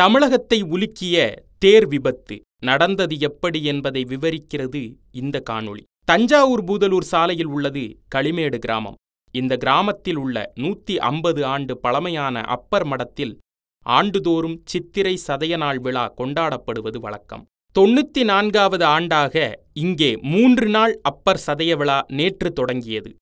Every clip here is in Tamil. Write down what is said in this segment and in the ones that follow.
தமிழகத்தை உலுக்கிய தேர் விபத்து நடந்தது எப்படி என்பதை விவரிக்கிறது இந்த காணொளி தஞ்சாவூர் பூதலூர் சாலையில் உள்ளது களிமேடு கிராமம் இந்த கிராமத்தில் உள்ள நூத்தி ஐம்பது ஆண்டு பழமையான அப்பர் மடத்தில் ஆண்டுதோறும் சித்திரை சதய நாள் விழா கொண்டாடப்படுவது வழக்கம் தொண்ணூத்தி நான்காவது ஆண்டாக இங்கே மூன்று நாள் அப்பர் சதய விழா நேற்று தொடங்கியது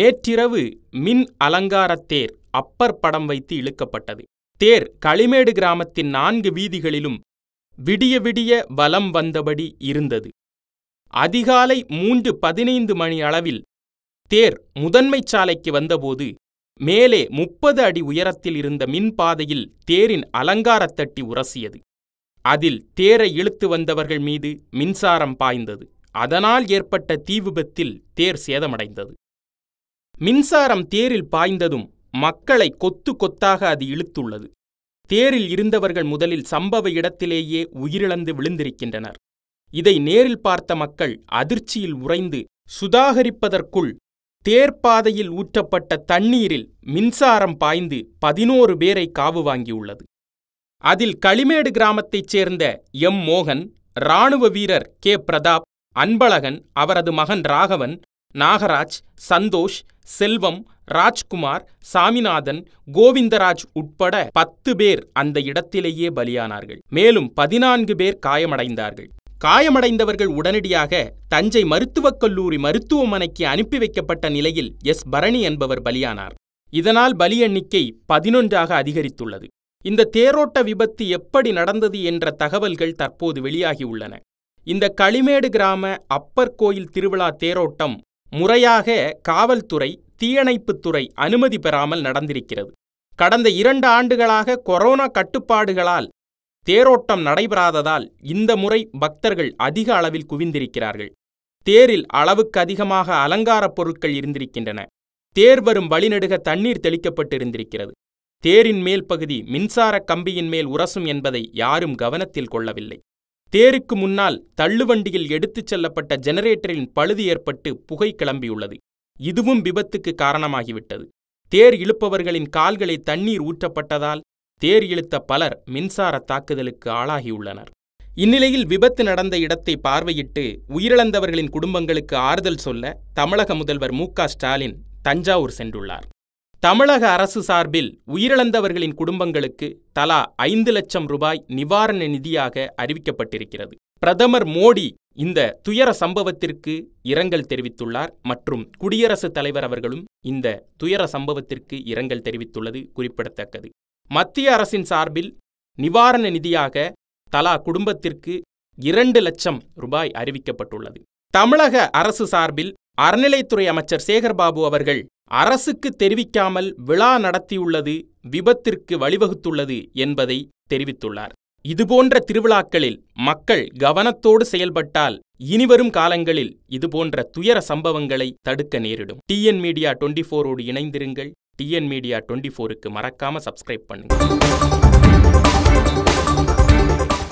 நேற்றிரவு மின் அலங்காரத்தேர் அப்பர் படம் வைத்து இழுக்கப்பட்டது தேர் களிமேடு கிராமத்தின் நான்கு வீதிகளிலும் விடிய விடிய வலம் வந்தபடி இருந்தது அதிகாலை மூன்று பதினைந்து மணி அளவில் தேர் முதன்மை சாலைக்கு வந்தபோது மேலே முப்பது அடி உயரத்தில் இருந்த மின்பாதையில் தேரின் அலங்காரத்தட்டி உரசியது அதில் தேரை இழுத்து வந்தவர்கள் மீது மின்சாரம் பாய்ந்தது அதனால் ஏற்பட்ட தீ விபத்தில் தேர் சேதமடைந்தது மின்சாரம் தேரில் பாய்ந்ததும் மக்களை கொத்து கொத்தாக அது இழுத்துள்ளது தேரில் இருந்தவர்கள் முதலில் சம்பவ இடத்திலேயே உயிரிழந்து விழுந்திருக்கின்றனர் இதை நேரில் பார்த்த மக்கள் அதிர்ச்சியில் உறைந்து சுதாகரிப்பதற்குள் தேர்ப்பாதையில் ஊற்றப்பட்ட தண்ணீரில் மின்சாரம் பாய்ந்து பதினோரு பேரை காவு வாங்கியுள்ளது அதில் களிமேடு கிராமத்தைச் சேர்ந்த எம் மோகன் இராணுவ வீரர் கே பிரதாப் அன்பழகன் அவரது மகன் ராகவன் நாகராஜ் சந்தோஷ் செல்வம் ராஜ்குமார் சாமிநாதன் கோவிந்தராஜ் உட்பட பத்து பேர் அந்த இடத்திலேயே பலியானார்கள் மேலும் பதினான்கு பேர் காயமடைந்தார்கள் காயமடைந்தவர்கள் உடனடியாக தஞ்சை மருத்துவக் கல்லூரி மருத்துவமனைக்கு அனுப்பி வைக்கப்பட்ட நிலையில் எஸ் பரணி என்பவர் பலியானார் இதனால் பலி எண்ணிக்கை பதினொன்றாக அதிகரித்துள்ளது இந்த தேரோட்ட விபத்து எப்படி நடந்தது என்ற தகவல்கள் தற்போது வெளியாகியுள்ளன இந்த களிமேடு கிராம அப்பர் கோயில் திருவிழா தேரோட்டம் முறையாக காவல்துறை தீயணைப்புத்துறை அனுமதி பெறாமல் நடந்திருக்கிறது கடந்த இரண்டு ஆண்டுகளாக கொரோனா கட்டுப்பாடுகளால் தேரோட்டம் நடைபெறாததால் இந்த முறை பக்தர்கள் அதிக அளவில் குவிந்திருக்கிறார்கள் தேரில் அளவுக்கு அதிகமாக அலங்காரப் பொருட்கள் இருந்திருக்கின்றன தேர் வரும் வழிநடுக தண்ணீர் தெளிக்கப்பட்டிருந்திருக்கிறது தேரின் மேல் பகுதி மின்சார கம்பியின் மேல் உரசும் என்பதை யாரும் கவனத்தில் கொள்ளவில்லை தேருக்கு முன்னால் தள்ளுவண்டியில் எடுத்துச் செல்லப்பட்ட ஜெனரேட்டரின் பழுது ஏற்பட்டு புகை கிளம்பியுள்ளது இதுவும் விபத்துக்கு காரணமாகிவிட்டது தேர் இழுப்பவர்களின் கால்களை தண்ணீர் ஊற்றப்பட்டதால் தேர் இழுத்த பலர் மின்சார தாக்குதலுக்கு ஆளாகியுள்ளனர் இந்நிலையில் விபத்து நடந்த இடத்தை பார்வையிட்டு உயிரிழந்தவர்களின் குடும்பங்களுக்கு ஆறுதல் சொல்ல தமிழக முதல்வர் மு ஸ்டாலின் தஞ்சாவூர் சென்றுள்ளார் தமிழக அரசு சார்பில் உயிரிழந்தவர்களின் குடும்பங்களுக்கு தலா ஐந்து லட்சம் ரூபாய் நிவாரண நிதியாக அறிவிக்கப்பட்டிருக்கிறது பிரதமர் மோடி இந்த துயர சம்பவத்திற்கு இரங்கல் தெரிவித்துள்ளார் மற்றும் குடியரசுத் தலைவர் அவர்களும் இந்த துயர சம்பவத்திற்கு இரங்கல் தெரிவித்துள்ளது குறிப்பிடத்தக்கது மத்திய அரசின் சார்பில் நிவாரண நிதியாக தலா குடும்பத்திற்கு இரண்டு லட்சம் ரூபாய் அறிவிக்கப்பட்டுள்ளது தமிழக அரசு சார்பில் அறநிலைத்துறை அமைச்சர் சேகர்பாபு அவர்கள் அரசுக்கு தெரிவிக்காமல் விழா நடத்தியுள்ளது விபத்திற்கு வழிவகுத்துள்ளது என்பதை தெரிவித்துள்ளார் இதுபோன்ற திருவிழாக்களில் மக்கள் கவனத்தோடு செயல்பட்டால் இனிவரும் காலங்களில் இதுபோன்ற துயர சம்பவங்களை தடுக்க நேரிடும் டிஎன் மீடியா டுவெண்ட்டி ஃபோரோடு இணைந்திருங்கள் டிஎன் மீடியா டுவெண்ட்டி ஃபோருக்கு மறக்காம சப்ஸ்கிரைப் பண்ணுங்கள்